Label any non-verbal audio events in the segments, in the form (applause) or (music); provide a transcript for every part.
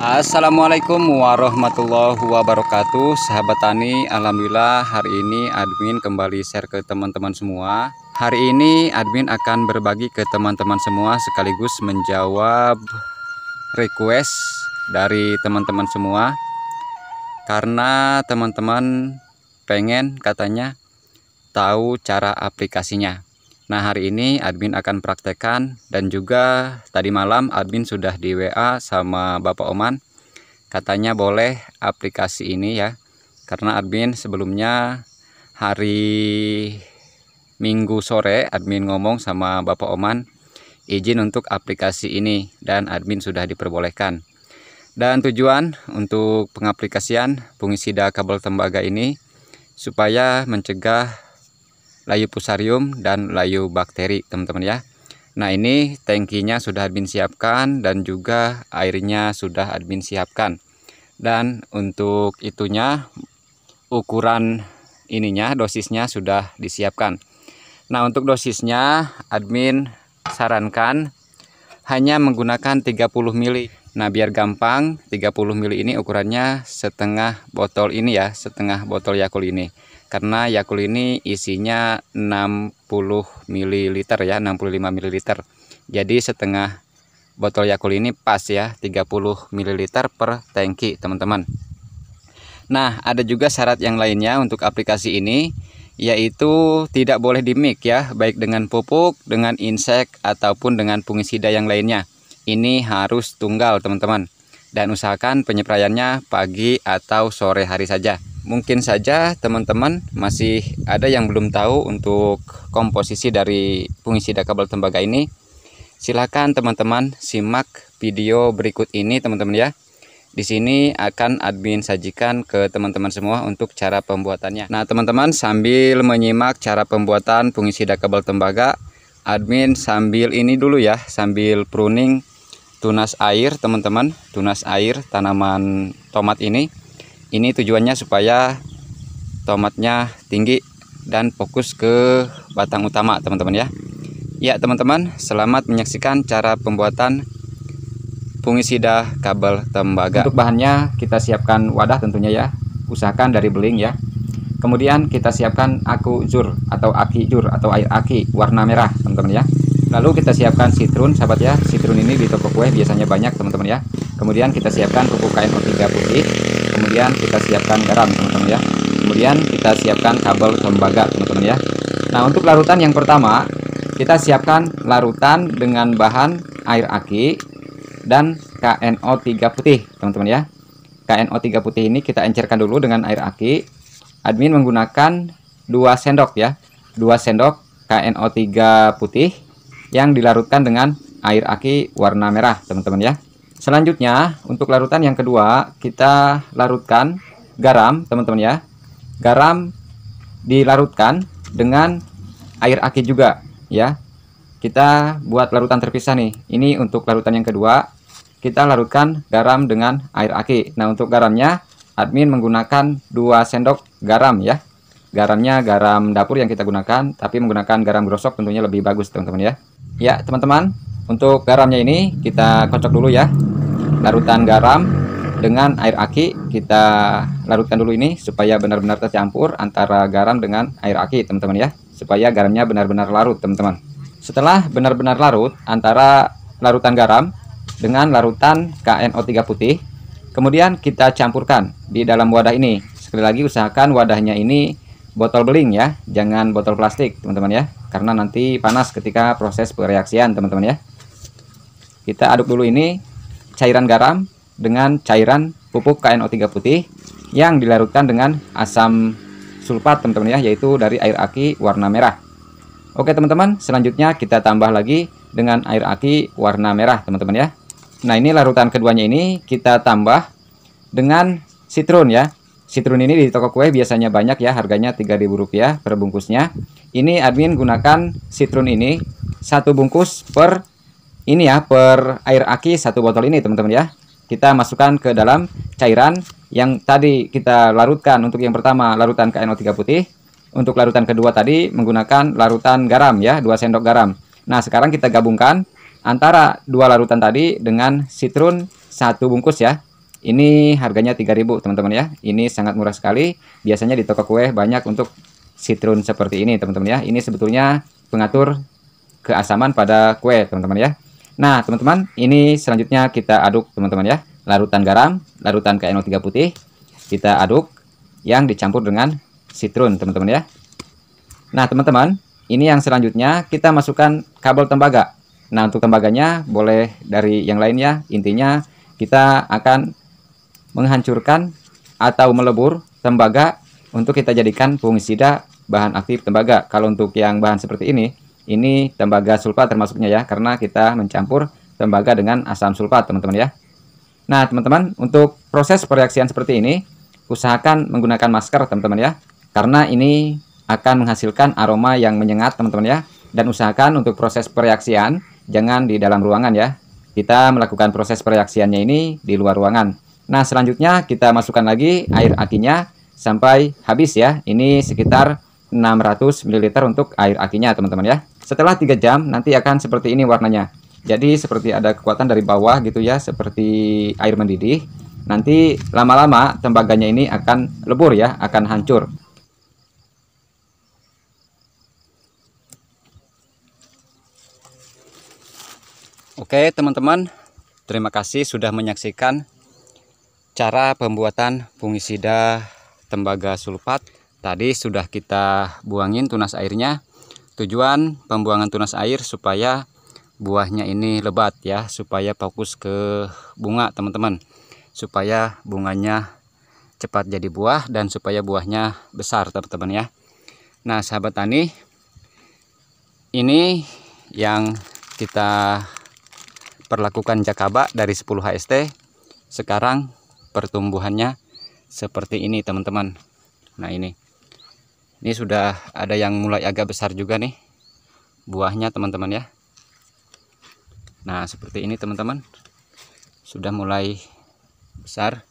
Assalamualaikum warahmatullahi wabarakatuh Sahabat Tani Alhamdulillah hari ini admin kembali share ke teman-teman semua Hari ini admin akan berbagi ke teman-teman semua Sekaligus menjawab request dari teman-teman semua Karena teman-teman pengen katanya tahu cara aplikasinya Nah hari ini admin akan praktekan dan juga tadi malam admin sudah di WA sama Bapak Oman katanya boleh aplikasi ini ya karena admin sebelumnya hari Minggu sore admin ngomong sama Bapak Oman izin untuk aplikasi ini dan admin sudah diperbolehkan dan tujuan untuk pengaplikasian fungisida kabel tembaga ini supaya mencegah layu pusarium dan layu bakteri teman-teman ya Nah ini tankinya sudah admin siapkan dan juga airnya sudah admin siapkan dan untuk itunya ukuran ininya dosisnya sudah disiapkan Nah untuk dosisnya admin sarankan hanya menggunakan 30 mili Nah biar gampang 30 mili ini ukurannya setengah botol ini ya setengah botol yakul ini karena Yakul ini isinya 60 ml ya 65 ml jadi setengah botol Yakul ini pas ya 30 ml per tangki teman-teman Nah ada juga syarat yang lainnya untuk aplikasi ini yaitu tidak boleh dimik ya baik dengan pupuk dengan insek ataupun dengan fungisida yang lainnya ini harus tunggal teman-teman dan usahakan penyeprayannya pagi atau sore hari saja mungkin saja teman-teman masih ada yang belum tahu untuk komposisi dari fungisida kabel tembaga ini silakan teman-teman simak video berikut ini teman-teman ya di sini akan admin sajikan ke teman-teman semua untuk cara pembuatannya. Nah, teman-teman sambil menyimak cara pembuatan fungisida kabel tembaga, admin sambil ini dulu ya, sambil pruning tunas air teman-teman, tunas air tanaman tomat ini ini tujuannya supaya tomatnya tinggi dan fokus ke batang utama teman-teman ya ya teman-teman selamat menyaksikan cara pembuatan fungisida kabel tembaga untuk bahannya kita siapkan wadah tentunya ya usahakan dari beling ya kemudian kita siapkan aku jur atau aki jur atau air aki warna merah teman-teman ya lalu kita siapkan sitrun sahabat ya sitrun ini di toko kue biasanya banyak teman-teman ya kemudian kita siapkan pupuk kain 3 putih kemudian kita siapkan garam teman-teman ya kemudian kita siapkan kabel tembaga teman-teman ya nah untuk larutan yang pertama kita siapkan larutan dengan bahan air aki dan KNO3 putih teman-teman ya KNO3 putih ini kita encerkan dulu dengan air aki admin menggunakan 2 sendok ya 2 sendok KNO3 putih yang dilarutkan dengan air aki warna merah teman-teman ya Selanjutnya, untuk larutan yang kedua, kita larutkan garam, teman-teman ya. Garam dilarutkan dengan air aki juga, ya. Kita buat larutan terpisah nih. Ini untuk larutan yang kedua, kita larutkan garam dengan air aki. Nah, untuk garamnya admin menggunakan 2 sendok garam ya. Garamnya garam dapur yang kita gunakan, tapi menggunakan garam grosok tentunya lebih bagus, teman-teman ya. Ya, teman-teman, untuk garamnya ini kita kocok dulu ya larutan garam dengan air aki kita larutkan dulu ini supaya benar-benar tercampur antara garam dengan air aki teman-teman ya supaya garamnya benar-benar larut teman-teman setelah benar-benar larut antara larutan garam dengan larutan KNO3 putih kemudian kita campurkan di dalam wadah ini sekali lagi usahakan wadahnya ini botol beling ya jangan botol plastik teman-teman ya karena nanti panas ketika proses pereaksian teman-teman ya kita aduk dulu ini cairan garam dengan cairan pupuk KNO3 putih yang dilarutkan dengan asam sulfat teman-teman ya yaitu dari air aki warna merah Oke teman-teman selanjutnya kita tambah lagi dengan air aki warna merah teman-teman ya Nah ini larutan keduanya ini kita tambah dengan sitrun ya Sitrun ini di toko kue biasanya banyak ya harganya 3.000 rupiah per bungkusnya Ini admin gunakan sitrun ini satu bungkus per ini ya per air aki satu botol ini teman-teman ya kita masukkan ke dalam cairan yang tadi kita larutkan untuk yang pertama larutan KNO3 putih untuk larutan kedua tadi menggunakan larutan garam ya dua sendok garam nah sekarang kita gabungkan antara dua larutan tadi dengan sitrun satu bungkus ya ini harganya 3000 teman-teman ya ini sangat murah sekali biasanya di toko kue banyak untuk sitrun seperti ini teman-teman ya ini sebetulnya pengatur keasaman pada kue teman-teman ya Nah, teman-teman, ini selanjutnya kita aduk, teman-teman ya. Larutan garam, larutan KNO3 putih, kita aduk yang dicampur dengan sitrun, teman-teman ya. Nah, teman-teman, ini yang selanjutnya kita masukkan kabel tembaga. Nah, untuk tembaganya boleh dari yang lain ya. Intinya kita akan menghancurkan atau melebur tembaga untuk kita jadikan fungisida bahan aktif tembaga. Kalau untuk yang bahan seperti ini, ini tembaga sulfat termasuknya ya karena kita mencampur tembaga dengan asam sulfat teman-teman ya nah teman-teman untuk proses pereaksian seperti ini usahakan menggunakan masker teman-teman ya karena ini akan menghasilkan aroma yang menyengat teman-teman ya dan usahakan untuk proses pereaksian jangan di dalam ruangan ya kita melakukan proses pereaksiannya ini di luar ruangan nah selanjutnya kita masukkan lagi air akinya sampai habis ya ini sekitar 600 ml untuk air akinya teman-teman ya setelah 3 jam nanti akan seperti ini warnanya jadi seperti ada kekuatan dari bawah gitu ya seperti air mendidih nanti lama-lama tembaganya ini akan lebur ya akan hancur Oke teman-teman terima kasih sudah menyaksikan cara pembuatan fungisida tembaga sulfat Tadi sudah kita buangin tunas airnya. Tujuan pembuangan tunas air supaya buahnya ini lebat ya, supaya fokus ke bunga teman-teman. Supaya bunganya cepat jadi buah dan supaya buahnya besar teman-teman ya. Nah sahabat tani, ini yang kita perlakukan jakaba dari 10 HST. Sekarang pertumbuhannya seperti ini teman-teman. Nah ini ini sudah ada yang mulai agak besar juga nih buahnya teman-teman ya nah seperti ini teman-teman sudah mulai besar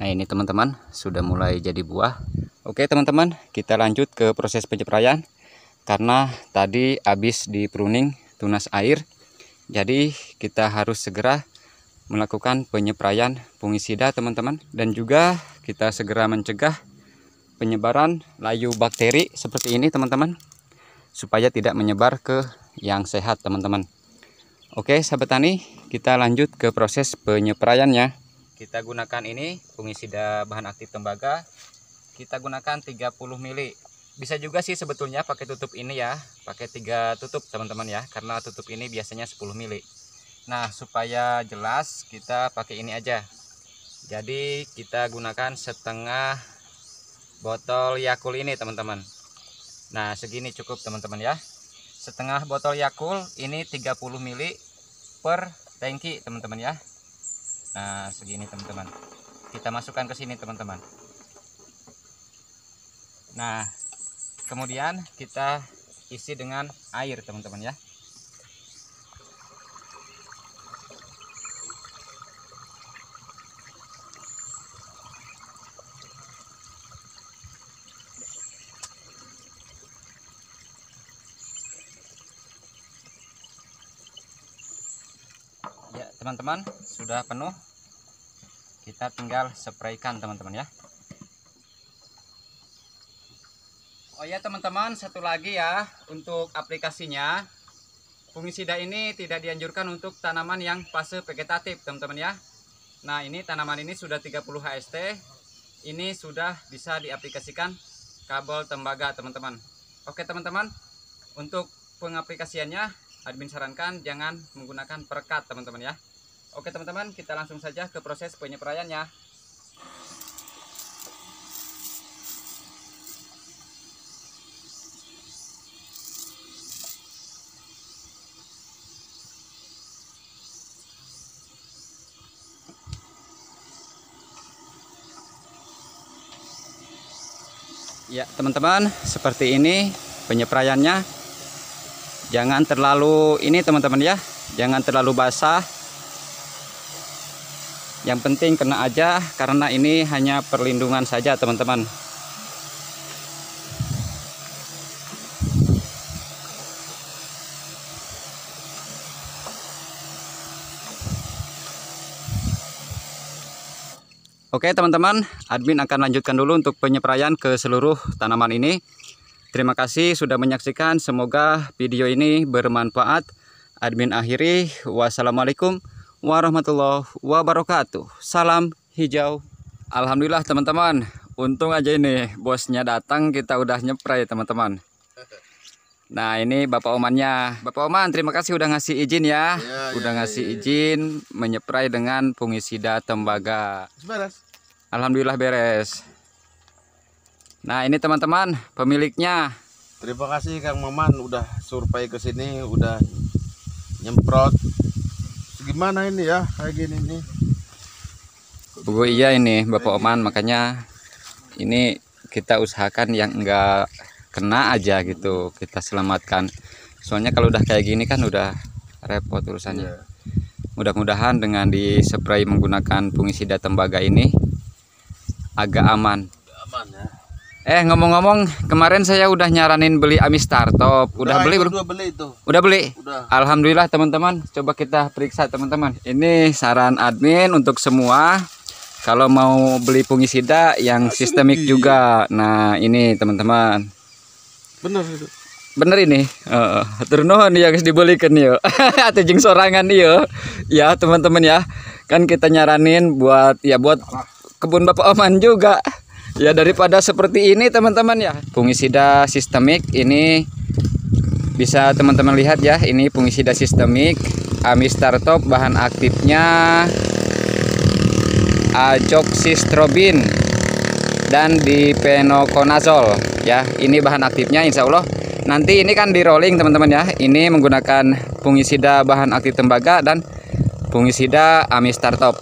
nah ini teman-teman sudah mulai jadi buah oke teman-teman kita lanjut ke proses penceprayan karena tadi habis di pruning tunas air jadi kita harus segera melakukan penyeprayan fungisida teman-teman dan juga kita segera mencegah penyebaran layu bakteri seperti ini teman-teman supaya tidak menyebar ke yang sehat teman-teman Oke sahabat tani kita lanjut ke proses ya kita gunakan ini fungisida bahan aktif tembaga kita gunakan 30 ml bisa juga sih sebetulnya pakai tutup ini ya pakai tiga tutup teman-teman ya karena tutup ini biasanya 10 mili Nah supaya jelas kita pakai ini aja Jadi kita gunakan setengah botol Yakul ini teman-teman Nah segini cukup teman-teman ya Setengah botol Yakul ini 30 ml per tangki teman-teman ya Nah segini teman-teman Kita masukkan ke sini teman-teman Nah kemudian kita isi dengan air teman-teman ya teman-teman sudah penuh kita tinggal spraykan teman-teman ya Oh ya teman-teman satu lagi ya untuk aplikasinya fungisida ini tidak dianjurkan untuk tanaman yang fase vegetatif teman-teman ya Nah ini tanaman ini sudah 30 HST ini sudah bisa diaplikasikan kabel tembaga teman-teman Oke teman-teman untuk pengaplikasiannya admin sarankan jangan menggunakan perekat teman-teman ya Oke teman-teman, kita langsung saja ke proses penyeprayan ya. ya teman-teman, seperti ini penyeprayannya Jangan terlalu ini teman-teman ya, jangan terlalu basah yang penting kena aja karena ini hanya perlindungan saja teman-teman Oke teman-teman, admin akan lanjutkan dulu untuk penyeprayan ke seluruh tanaman ini. Terima kasih sudah menyaksikan, semoga video ini bermanfaat. Admin akhiri, wassalamualaikum warahmatullahi wabarakatuh. Salam hijau. Alhamdulillah teman-teman. Untung aja ini bosnya datang kita udah nyeprai teman-teman. Nah ini Bapak Omannya. Bapak Oman terima kasih udah ngasih izin ya. ya, ya udah ya, ngasih ya, ya. izin menyeprai dengan fungisida tembaga. Beres. Alhamdulillah beres. Nah ini teman-teman pemiliknya. Terima kasih Kang Maman udah survei ke sini, udah nyemprot gimana ini ya kayak gini nih Bu iya ini Bapak Oman makanya ini kita usahakan yang enggak kena aja gitu kita selamatkan soalnya kalau udah kayak gini kan udah repot urusannya yeah. mudah-mudahan dengan di menggunakan fungisida tembaga ini agak aman, aman ya. Eh ngomong-ngomong, kemarin saya udah nyaranin beli Amistar top Udah, udah beli belum? Udah beli itu. Udah beli? Udah. Alhamdulillah teman-teman. Coba kita periksa teman-teman. Ini saran admin untuk semua. Kalau mau beli fungisida yang sistemik juga. Nah, ini teman-teman. Bener itu. Bener ini. Heeh. Uh, Turnuhun ya guys dibelikan yo. (laughs) Atau jeng sorangan yo. Ya, teman-teman ya. Kan kita nyaranin buat ya buat kebun Bapak Oman juga ya daripada seperti ini teman-teman ya fungisida sistemik ini bisa teman-teman lihat ya ini fungisida sistemik Amistar Top bahan aktifnya Ajoxistrobin dan di penokonazol ya ini bahan aktifnya insya Allah nanti ini kan di rolling teman-teman ya ini menggunakan fungisida bahan aktif tembaga dan fungisida Amistar Top.